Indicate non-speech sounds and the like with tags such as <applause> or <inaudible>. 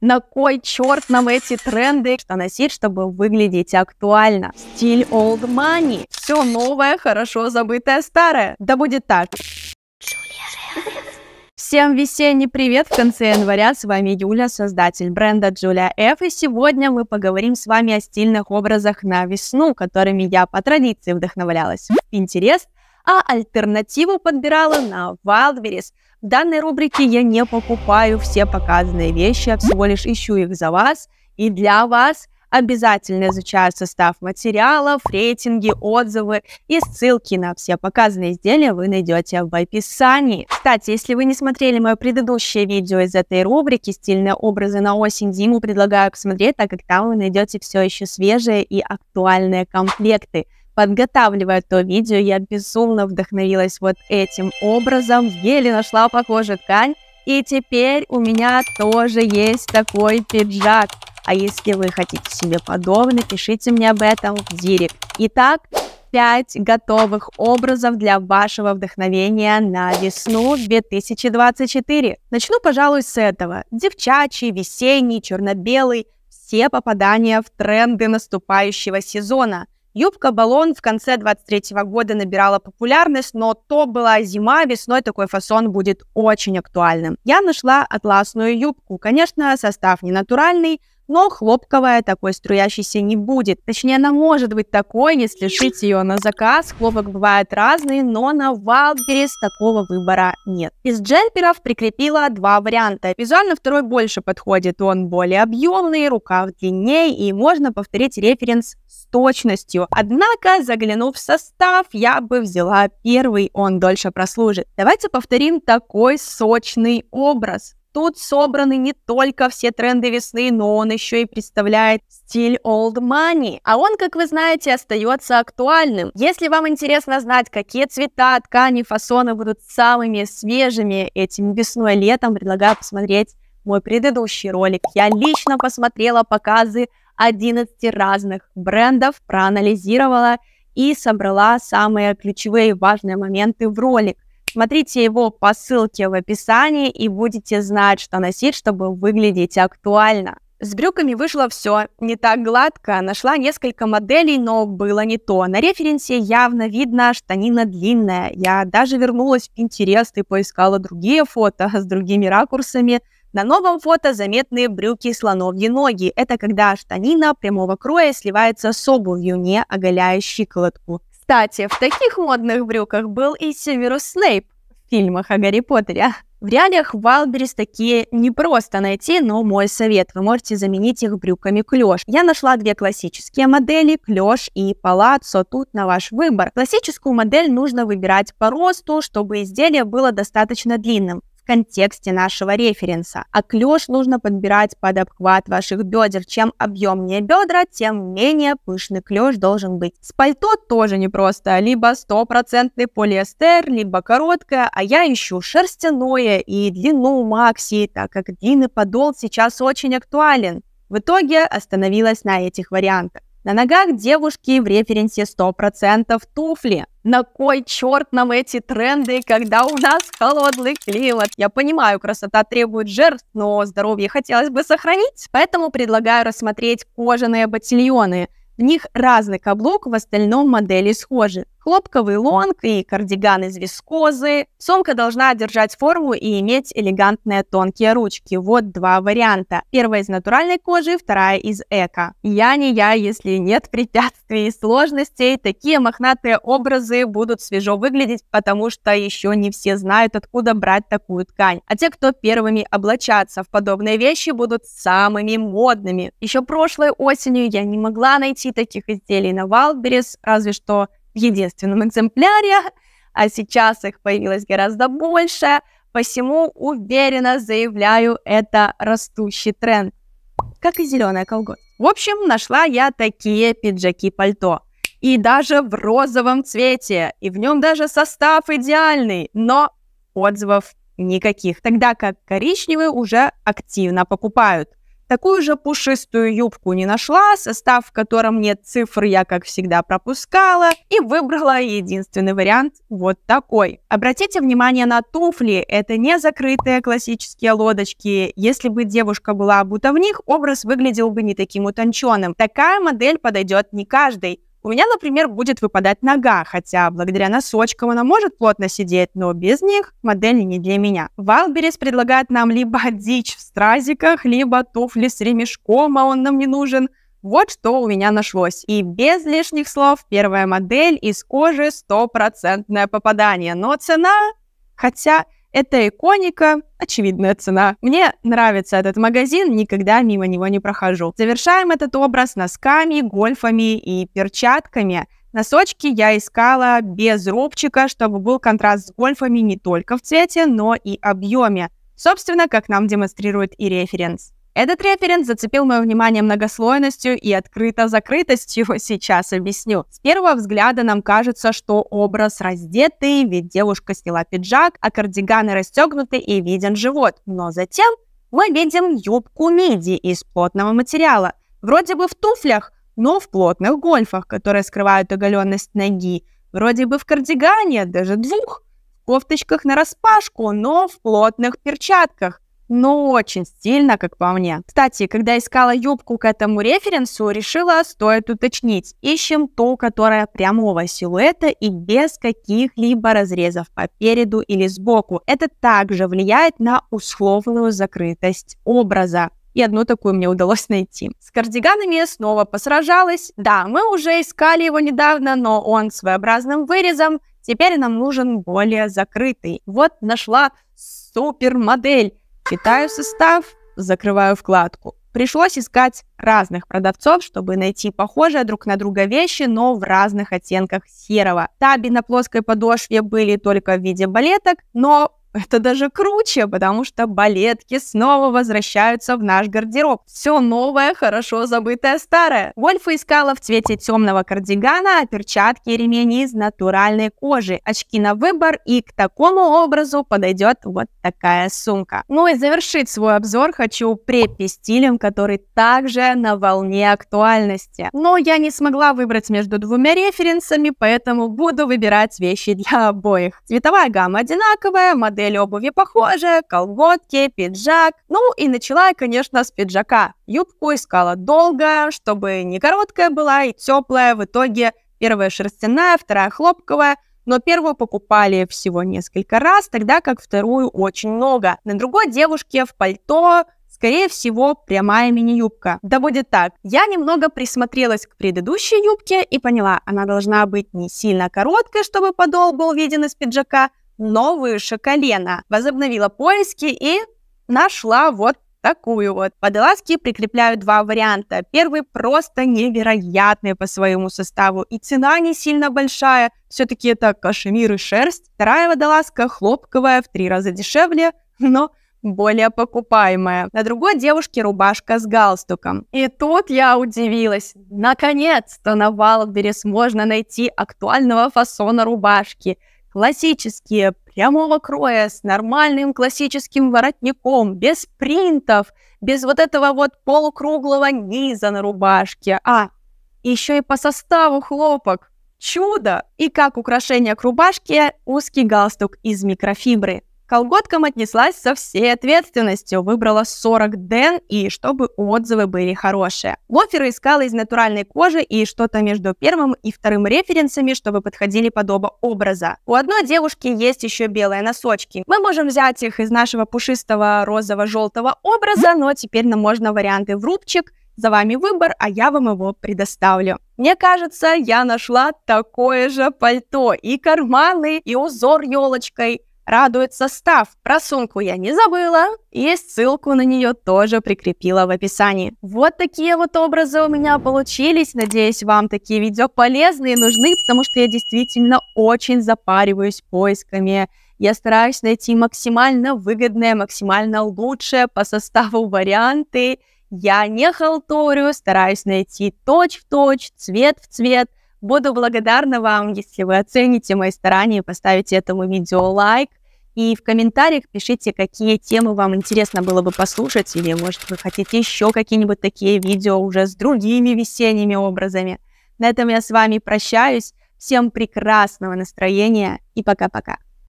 на кой черт нам эти тренды, что носить, чтобы выглядеть актуально. Стиль old money. Все новое, хорошо забытое старое. Да будет так. Всем весенний привет! В конце января с вами Юля, создатель бренда Julia F. И сегодня мы поговорим с вами о стильных образах на весну, которыми я по традиции вдохновлялась. Интерес? а альтернативу подбирала на Wildberries. В данной рубрике я не покупаю все показанные вещи, а всего лишь ищу их за вас и для вас. Обязательно изучаю состав материалов, рейтинги, отзывы и ссылки на все показанные изделия вы найдете в описании. Кстати, если вы не смотрели мое предыдущее видео из этой рубрики «Стильные образы на осень-зиму», предлагаю посмотреть, так как там вы найдете все еще свежие и актуальные комплекты подготавливая то видео, я безумно вдохновилась вот этим образом, еле нашла похожую ткань, и теперь у меня тоже есть такой пиджак. А если вы хотите себе подобный, пишите мне об этом в директ. Итак, 5 готовых образов для вашего вдохновения на весну 2024. Начну, пожалуй, с этого. Девчачий, весенний, черно-белый – все попадания в тренды наступающего сезона – Юбка-баллон в конце 23 года набирала популярность, но то была зима, весной такой фасон будет очень актуальным. Я нашла атласную юбку. Конечно, состав не натуральный, но хлопковая такой струящейся не будет. Точнее, она может быть такой, если шить ее на заказ. Хлопок бывает разный, но на Валберес такого выбора нет. Из джемперов прикрепила два варианта. Визуально второй больше подходит, он более объемный, рукав длиннее и можно повторить референс с точностью. Однако, заглянув в состав, я бы взяла первый, он дольше прослужит. Давайте повторим такой сочный образ. Тут собраны не только все тренды весны, но он еще и представляет стиль old money. А он, как вы знаете, остается актуальным. Если вам интересно знать, какие цвета, ткани, фасоны будут самыми свежими этим весной и летом, предлагаю посмотреть мой предыдущий ролик. Я лично посмотрела показы 11 разных брендов, проанализировала и собрала самые ключевые и важные моменты в ролик. Смотрите его по ссылке в описании и будете знать, что носить, чтобы выглядеть актуально. С брюками вышло все не так гладко, нашла несколько моделей, но было не то. На референсе явно видно штанина длинная. Я даже вернулась в Pinterest и поискала другие фото с другими ракурсами. На новом фото заметны брюки слоновьи ноги. Это когда штанина прямого кроя сливается с обувью, не оголяя щиколотку. Кстати, в таких модных брюках был и Северус Снейп в фильмах о Гарри Поттере. В реалиях Валберис такие не просто найти, но мой совет, вы можете заменить их брюками клеш. Я нашла две классические модели, клеш и палаццо, тут на ваш выбор. Классическую модель нужно выбирать по росту, чтобы изделие было достаточно длинным контексте нашего референса. А клеш нужно подбирать под обхват ваших бедер. Чем объемнее бедра, тем менее пышный клеш должен быть. С пальто тоже непросто. Либо стопроцентный полиэстер, либо короткое. А я ищу шерстяное и длину макси, так как длинный подол сейчас очень актуален. В итоге остановилась на этих вариантах. На ногах девушки в референсе 100% туфли. На кой черт нам эти тренды, когда у нас холодный климат? Я понимаю, красота требует жертв, но здоровье хотелось бы сохранить. Поэтому предлагаю рассмотреть кожаные ботильоны. В них разный каблук, в остальном модели схожи хлопковый лонг и кардиган из вискозы. Сумка должна держать форму и иметь элегантные тонкие ручки. Вот два варианта. Первая из натуральной кожи, вторая из эко. Я не я, если нет препятствий и сложностей. Такие мохнатые образы будут свежо выглядеть, потому что еще не все знают, откуда брать такую ткань. А те, кто первыми облачатся в подобные вещи, будут самыми модными. Еще прошлой осенью я не могла найти таких изделий на Валберес, разве что единственном экземпляре, а сейчас их появилось гораздо больше, посему уверенно заявляю, это растущий тренд, как и зеленая колготка. В общем, нашла я такие пиджаки-пальто. И даже в розовом цвете, и в нем даже состав идеальный, но отзывов никаких, тогда как коричневые уже активно покупают. Такую же пушистую юбку не нашла, состав в котором нет цифр я, как всегда, пропускала и выбрала единственный вариант вот такой. Обратите внимание на туфли, это не закрытые классические лодочки. Если бы девушка была обута в них, образ выглядел бы не таким утонченным. Такая модель подойдет не каждой. У меня, например, будет выпадать нога, хотя благодаря носочкам она может плотно сидеть, но без них модель не для меня. Валберис предлагает нам либо <laughs> дичь в стразиках, либо туфли с ремешком, а он нам не нужен. Вот что у меня нашлось. И без лишних слов, первая модель из кожи стопроцентное попадание. Но цена... Хотя это иконика, очевидная цена. Мне нравится этот магазин, никогда мимо него не прохожу. Завершаем этот образ носками, гольфами и перчатками. Носочки я искала без рубчика, чтобы был контраст с гольфами не только в цвете, но и объеме. Собственно, как нам демонстрирует и референс. Этот референс зацепил мое внимание многослойностью и открыто-закрытостью, <laughs> сейчас объясню. С первого взгляда нам кажется, что образ раздетый, ведь девушка сняла пиджак, а кардиганы расстегнуты и виден живот. Но затем мы видим юбку миди из плотного материала. Вроде бы в туфлях, но в плотных гольфах, которые скрывают оголенность ноги. Вроде бы в кардигане, даже двух, в кофточках распашку, но в плотных перчатках но очень стильно, как по мне. Кстати, когда искала юбку к этому референсу, решила стоит уточнить. Ищем ту, которая прямого силуэта и без каких-либо разрезов по переду или сбоку. Это также влияет на условную закрытость образа и одну такую мне удалось найти. С кардиганами я снова посражалась. Да, мы уже искали его недавно, но он своеобразным вырезом. Теперь нам нужен более закрытый. Вот нашла супермодель Читаю состав, закрываю вкладку. Пришлось искать разных продавцов, чтобы найти похожие друг на друга вещи, но в разных оттенках серого. Таби на плоской подошве были только в виде балеток, но это даже круче, потому что балетки снова возвращаются в наш гардероб. Все новое, хорошо забытое старое. Вольфа искала в цвете темного кардигана, а перчатки и ремень из натуральной кожи, очки на выбор, и к такому образу подойдет вот такая сумка. Ну и завершить свой обзор хочу препи стилем, который также на волне актуальности. Но я не смогла выбрать между двумя референсами, поэтому буду выбирать вещи для обоих. Цветовая гамма одинаковая, модель модель обуви похожая, колготки, пиджак. Ну и начала я, конечно, с пиджака. Юбку искала долго, чтобы не короткая была и теплая. В итоге первая шерстяная, вторая хлопковая – но первую покупали всего несколько раз, тогда как вторую очень много. На другой девушке в пальто Скорее всего, прямая мини-юбка. Да будет так. Я немного присмотрелась к предыдущей юбке и поняла, она должна быть не сильно короткой, чтобы подол был виден из пиджака, новую Шоколена. Возобновила поиски и нашла вот такую вот. Под Иласки прикрепляю два варианта. Первый просто невероятный по своему составу, и цена не сильно большая. Все-таки это кашемир и шерсть. Вторая водолазка хлопковая, в три раза дешевле, но более покупаемая. На другой девушке рубашка с галстуком. И тут я удивилась. Наконец-то на Валберес можно найти актуального фасона рубашки классические, прямого кроя, с нормальным классическим воротником, без принтов, без вот этого вот полукруглого низа на рубашке. А, еще и по составу хлопок. Чудо! И как украшение к рубашке узкий галстук из микрофибры колготкам отнеслась со всей ответственностью, выбрала 40 ден и чтобы отзывы были хорошие. Лоферы искала из натуральной кожи и что-то между первым и вторым референсами, чтобы подходили под оба образа. У одной девушки есть еще белые носочки. Мы можем взять их из нашего пушистого розово-желтого образа, но теперь нам можно варианты в рубчик, за вами выбор, а я вам его предоставлю. Мне кажется, я нашла такое же пальто и карманы, и узор елочкой, Радует состав. Про сумку я не забыла, и ссылку на нее тоже прикрепила в описании. Вот такие вот образы у меня получились. Надеюсь, вам такие видео полезны и нужны, потому что я действительно очень запариваюсь поисками я стараюсь найти максимально выгодные, максимально лучшие по составу варианты. Я не халтурю, стараюсь найти точь-в-точь, цвет-в-цвет. Буду благодарна вам, если вы оцените мои старания и поставите этому видео лайк. И в комментариях пишите, какие темы вам интересно было бы послушать, или, может, вы хотите еще какие-нибудь такие видео уже с другими весенними образами. На этом я с вами прощаюсь. Всем прекрасного настроения и пока-пока.